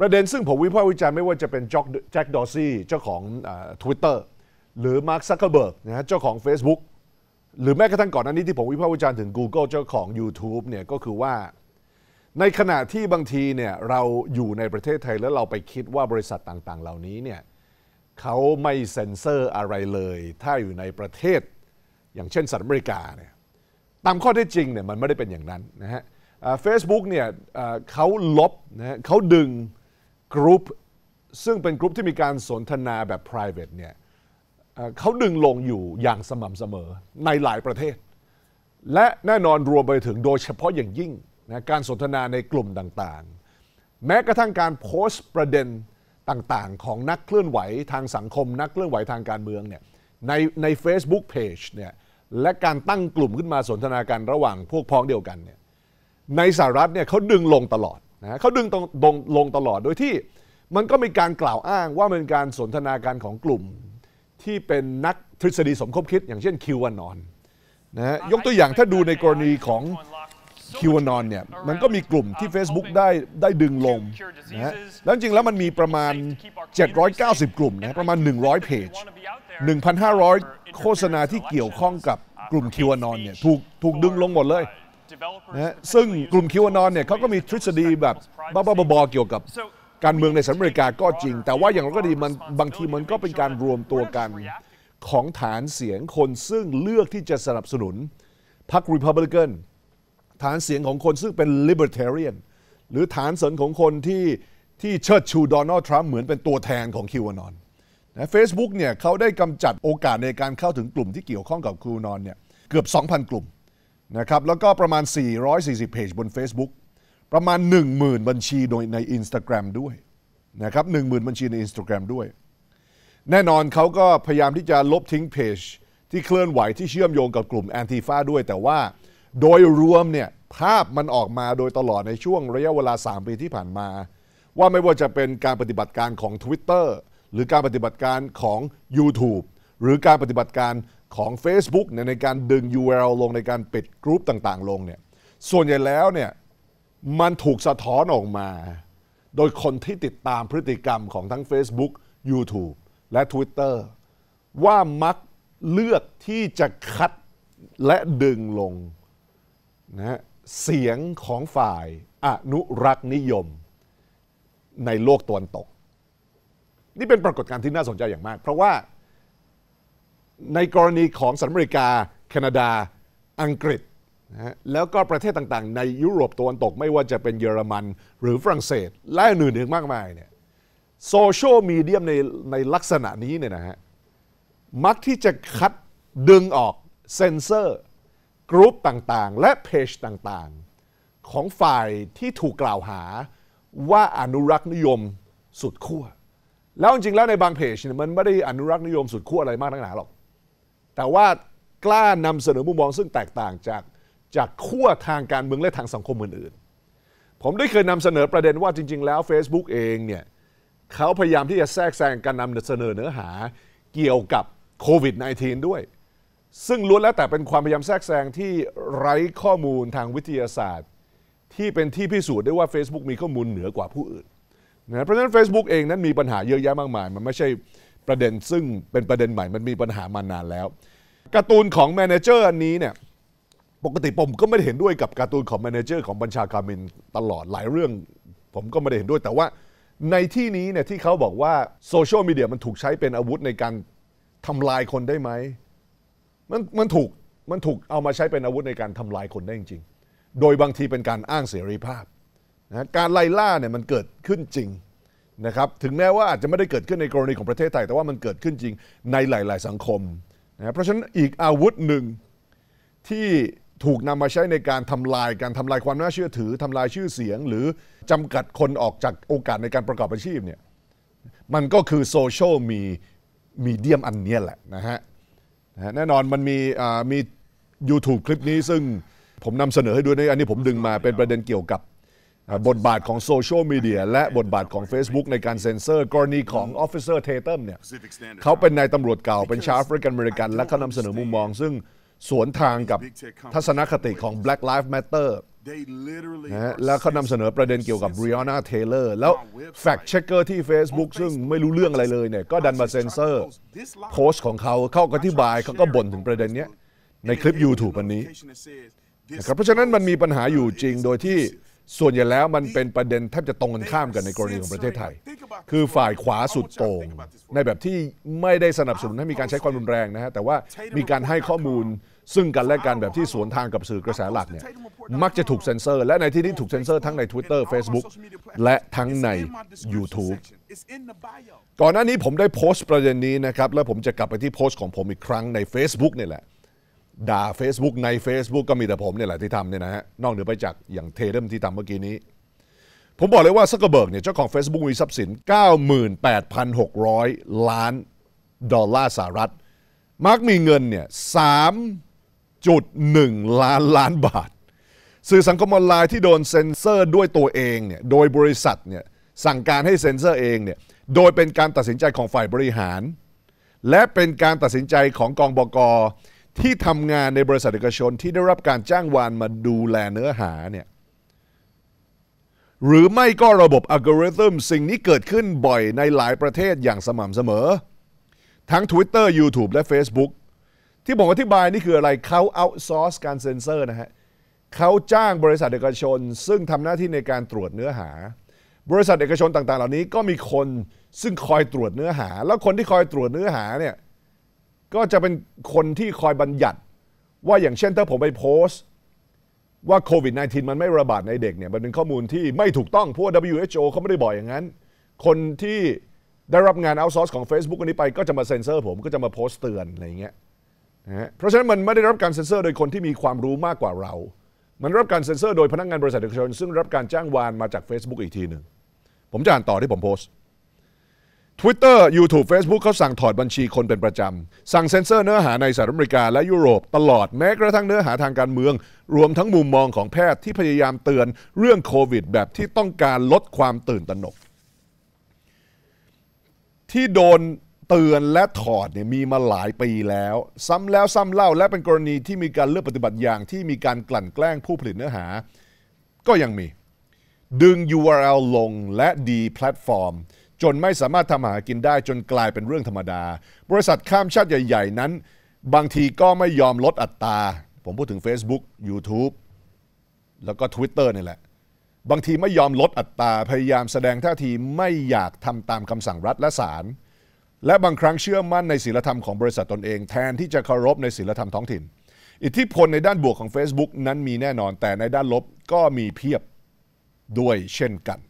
ประเด็นซึ่งผมวิพากษ์วิจารณ์ไม่ว่าจะเป็นแจ็คดอร์ซี่เจ้าของทวิตเตอร์หรือมาร์คซักเคอร์เบิร์กนะฮะเจ้าของ Facebook หรือแม้กระทั่งก่อนหน้านี้ที่ผมวิพากษ์วิจารณ์ถึง Google เจ้าของ YouTube เนี่ยก็คือว่า ในขณะที่บางทีเนี่ยเราอยู่ในประเทศไทยแล้วเราไปคิดว่าบริษัทต่างๆ เหล่านี้เนี่ยเขาไม่เซ็นเซอร์อะไรเลย ถ้าอยู่ในประเทศอย่างเช่นสหรัฐอเมริกาเนี่ยตามข้อเท็จจริงเนี่ยมันไม่ได้เป็นอย่างนั้นนะฮะเฟซบุ๊กเนี่ยเขาลบนะฮะเขาดึงกรุ๊ปซึ่งเป็นกรุ๊ปที่มีการสนทนาแบบ p r i v a t เนี่ยเขาดึงลงอยู่อย่างสม่ำเสมอในหลายประเทศ และแน่นอนรวมไปถึงโดยเฉพาะอย่างยิ่งนะการสนทนาในกลุ่มต่างๆ แม้กระทั่งการโพสต์ประเด็นต่างๆ ของนักเคลื่อนไหวทางสังคม นักเคลื่อนไหวทางการเมืองเนี่ยในในเฟ c e b o o k Page เนี่ยและการตั้งกลุ่มขึ้นมาสนทนากันระหว่างพวกพ้องเดียวกันเนี่ยในสหรัฐเนี่ยเขาดึงลงตลอดนะเขาดึงตรงลงลงตลอดโดยที่มันก็มีการกล่าวอ้างว่าเป็นการสนทนาการของกลุ่ม ที่เป็นนักทฤษฎีสมคบคิดอย่างเช่นคิวานอนนะฮะยกตัวอย่างถ้าดูในกรณีของคิวานอนเนี่ยมันก็มีกลุ่มที่ Facebook ได้ได้ดึงลงนะฮะแล้วจริงแล้วมันมีประมาณ 790 กลุ่มนะประมาณ 100 เพจ 1,500โฆษณาที่เกี่ยวข้องกับกลุ่มคิวานอนเนี่ยถูกถูกดึงลงหมดเลยซึ่งกลุ่มคิวานอนเนี่ยเขาก็มีทฤษฎีแบบบ้าๆบอๆเกี่ยวกับการเมืองในสหรัฐอเมริกา ก็จริง แต่ว่าอย่างไรก็ดีมันบางทีมันก็เป็นการรวมตัวกันของฐานเสียงคนซึ่งเลือกที่จะสนับสนุนพรรครีพับลิกันฐานเสียงของคนซึ่งเป็นลิเบอร์เทเรียนหรือฐานเสนของคนที่ที่เชิดชูโดนัลด์ทรัมป์เหมือนเป็นตัวแทนของคิวานอนนะเฟซบุ๊กเนี่ยเขาได้กำจัดโอกาสในการเข้าถึงกลุ่มที่เกี่ยวข้องกับคิวานอนเนี่ยเกือบ2,000 กลุ่มนะครับแล้วก็ประมาณ 440 เพจบน Facebook ประมาณ 10,000 บัญชีโดยใน Instagram ด้วยนะครับ10,000 บัญชีใน Instagram ด้วย แน่นอนเขาก็พยายามที่จะลบทิ้งเพจ ที่เคลื่อนไหวที่เชื่อมโยงกับกลุ่มแอนติฟาด้วยแต่ว่าโดยรวมเนี่ยภาพมันออกมาโดยตลอดในช่วงระยะเวลา 3 ปีที่ผ่านมา ว่าไม่ว่าจะเป็นการปฏิบัติการของ Twitter หรือการปฏิบัติการของ YouTube หรือการปฏิบัติการของ f a c e b o o เนี่ยในการดึง URL ลงในการปิดกรุ๊ปต่างๆ ลงเนี่ยส่วนใหญ่แล้วเนี่ยมันถูกสะท้อนออกมา โดยคนที่ติดตามพฤติกรรมของทั้ง Facebook YouTube และ Twitter ว่ามักเลือกที่จะคัดและดึงลงนะเสียงของฝ่ายอนุรักษ์นิยมในโลกตะวันตก นี่เป็นปรากฏการณ์ที่น่าสนใจอย่างมาก เพราะว่าในกรณีของสหรัฐอเมริกา แคนาดา อังกฤษนะแล้วก็ประเทศต่างๆ ในยุโรปตะวันตกไม่ว่าจะเป็นเยอรมันหรือฝรั่งเศส และอื่นๆื่นมากมายเนี่ยโซเชียลมีเดียในในลักษณะนี้เนี่ยนะฮะมักที่จะคัดดึงออกเซนเซอร์กรุ๊ปต่างๆ และเพจต่างๆ ของฝ่ายที่ถูกกล่าวหาว่าอนุรักษ์นิยมสุดขั้วแล้วจริงๆแล้วในบางเพจเนี่ยมันไม่ได้อนุรักษ์นิยมสุดขั้วอะไรมากนักหนาหรอกแต่ว่ากล้านำเสนอมุมมองซึ่งแตกต่างจากจากขั้วทางการเมืองและทางสังคมอื่นๆ ผมได้เคยนำเสนอประเด็นว่าจริงๆ แล้ว Facebook เองเนี่ยเขาพยายามที่จะแทรกแซงการนำเสนอเนื้อหาเกี่ยวกับโควิด -19 ด้วย ซึ่งล้วนแล้วแต่เป็นความพยายามแทรกแซงที่ไร้ข้อมูลทางวิทยาศาสตร์ ที่เป็นที่พิสูจน์ได้ว่า Facebook มีข้อมูลเหนือกว่าผู้อื่นนะเพราะฉะนั้น Facebook เองนั้นมีปัญหาเยอะแยะมากมาย มันไม่ใช่ประเด็นซึ่งเป็นประเด็นใหม่มันมีปัญหามานานแล้ว การ์ตูนของแมเนเจอร์อันนี้เนี่ยปกติผมก็ไม่ได้เห็นด้วยกับการ์ตูนของแมเนเจอร์ของบัญชาการมินตลอดหลายเรื่อง ผมก็ไม่ได้เห็นด้วยแต่ว่าในที่นี้เนี่ยที่เขาบอกว่าโซเชียลมีเดียมันถูกใช้เป็นอาวุธในการทำลายคนได้ไหมมันมันถูกมันถูกเอามาใช้เป็นอาวุธในการทำลายคนได้จริงโดยบางทีเป็นการอ้างเสรีภาพนะการไล่ล่าเนี่ยมันเกิดขึ้นจริงนะครับถึงแม้ว่าอาจจะไม่ได้เกิดขึ้นในกรณีของประเทศไทย แต่ว่ามันเกิดขึ้นจริงในหลาย ๆสังคมนะเพราะฉะนั้นอีกอาวุธหนึ่ง ที่ถูกนำมาใช้ในการทำลายการทำลายความน่าเชื่อถือทำลายชื่อเสียงหรือจำกัดคนออกจากโอกาสในการประกอบอาชีพเนี่ยมันก็คือโซเชียลมีมีเดียมอันนี้แหละนะฮะแน่นอนมันมีมี YouTube คลิปนี้ซึ่งผมนำเสนอให้ดูในอันนี้ผมดึงมาเป็นประเด็นเกี่ยวกับบทบาทของโซเชียลมีเดีย และบทบาทของ Facebook ในการเซ็นเซอร์ กรณีของออฟฟิเซอร์เทเตเนี่ยเขาเป็นนายตำรวจเก่าเป็นชาวแอฟริกันอเมริกัน และเขานำเสนอมุมมอง ซึ่งสวนทางกับทัศนคติของ Black Lives Matter นะและเขานำเสนอประเด็นเกี่ยวกับ b r i a n n a Taylor แล้ว Fact Checker ที่ Facebook ซึ่งไม่รู้เรื่องอะไรเลยเนี่ยก็ดันมาเซ็นเซอร์ โพสต์ของเขาเข้าอธิบายเขาก็บ่นถึงประเด็นนี้ในคลิป YouTube อันนี้นะครับเพราะฉะนั้นมันมีปัญหาอยู่จริงโดยที่ส่วนใหญ่แล้วมันเป็นประเด็นแทบจะตรงกันข้ามกันในกรณีของประเทศไทย คือฝ่ายขวาสุดโต่งในแบบที่ไม่ได้สนับสนุนให้มีการใช้ความรุนแรงนะฮะแต่ว่ามีการให้ข้อมูลซึ่งกันและกันแบบที่สวนทางกับสื่อกระแสหลักเนี่ยมักจะถูกเซ็นเซอร์ และในที่นี้ถูกเซ็นเซอร์ทั้งใน Twitter Facebook และทั้งใน YouTube ก่อนหน้านี้ผมได้โพสต์ประเด็นนี้นะครับและผมจะกลับไปที่โพสต์ของผมอีกครั้งใน Facebook นี่แหละด่า Facebook ใน Facebook ก็มีแต่ผมเนี่ยแหละที่ทำเนี่ยนะฮะนอกเหนือไปจากอย่างเทเดมที่ทำเมื่อกี้นี้ ผมบอกเลยว่าซักเกอร์เบิร์กเนี่ยเจ้าของ Facebook มีทรัพย์สิน 98,600 ล้าน ดอลลาร์สหรัฐ มาร์กมีเงินเนี่ย3.1 ล้าน ล้านบาท สื่อสังคมออนไลน์ที่โดนเซ็นเซอร์ด้วยตัวเองเนี่ยโดยบริษัทเนี่ยสั่งการให้เซ็นเซอร์เองเนี่ยโดยเป็นการตัดสินใจของฝ่ายบริหาร และเป็นการตัดสินใจของกองบอกที่ทำงานในบริษัทเอกชนที่ได้รับการจ้างวานมาดูแลเนื้อหาเนี่ยหรือไม่ก็ระบบอัลกอริทึมสิ่งนี้เกิดขึ้นบ่อยในหลายประเทศอย่างสม่ำเสมอ ทั้ง Twitter YouTube และ Facebook ที่ผมอธิบายนี่คืออะไรเขาเอาซอร์สการเซ็นเซอร์นะฮะเขาจ้างบริษัทเอกชน ซึ่งทำหน้าที่ในการตรวจเนื้อหา บริษัทเอกชนต่างๆเหล่านี้ก็มีคนซึ่งคอยตรวจเนื้อหา แล้วคนที่คอยตรวจเนื้อหาเนี่ยก็จะเป็นคนที่คอยบัญญัติว่าอย่างเช่นถ้าผมไปโพสต์ว่าโควิด -19 มันไม่ระบาดในเด็กเนี่ยมันเป็นข้อมูลที่ไม่ถูกต้องเพราะ WHO เขาไม่ได้บอกอย่างนั้น คนที่ได้รับงานเอาซอร์สของ Facebook อันนี้ไปก็จะมาเซ็นเซอร์ผมก็จะมาโพสต์เตือนอะไรอย่างเงี้ยนะฮะเพราะฉะนั้นมันไม่ได้รับการเซ็นเซอร์โดยคนที่มีความรู้มากกว่าเรา มันรับการเซ็นเซอร์โดยพนักงานบริษัทเอกชนซึ่งรับการจ้างวานมาจาก Facebook อีกทีหนึ่งผมจะอ่านต่อที่ผมโพสต์ Twitter YouTube Facebook เขาสั่งถอดบัญชีคนเป็นประจำ สั่งเซ็นเซอร์เนื้อหาในสหรัฐอเมริกาและยุโรปตลอดแม้กระทั่งเนื้อหาทางการเมือง รวมทั้งมุมมองของแพทย์ที่พยายามเตือนเรื่องโควิดแบบที่ต้องการลดความตื่นตระหนก ที่โดนเตือนและถอดเนี่ยมีมาหลายปีแล้ว ซ้ำแล้วซ้ำเล่าและเป็นกรณีที่มีการเลือกปฏิบัติอย่างที่มีการกลั่นแกล้งผู้ผลิตเนื้อหา ก็ยังมี ดึง URL ลงและดีแพลตฟอร์มจนไม่สามารถทำหากินได้จนกลายเป็นเรื่องธรรมดา บริษัทข้ามชาติใหญ่ ๆ นั้น บางทีก็ไม่ยอมลดอัตรา ผมพูดถึง Facebook YouTube แล้วก็ Twitter นี่แหละ บางทีไม่ยอมลดอัตราพยายามแสดงท่าทีไม่อยากทำตามคำสั่งรัฐและศาลและบางครั้งเชื่อมั่นในศีลธรรมของบริษัทตนเองแทนที่จะเคารพในศีลธรรมท้องถิ่น อิทธิพลในด้านบวกของ Facebook นั้นมีแน่นอนแต่ในด้านลบก็มีเพียบด้วยเช่นกัน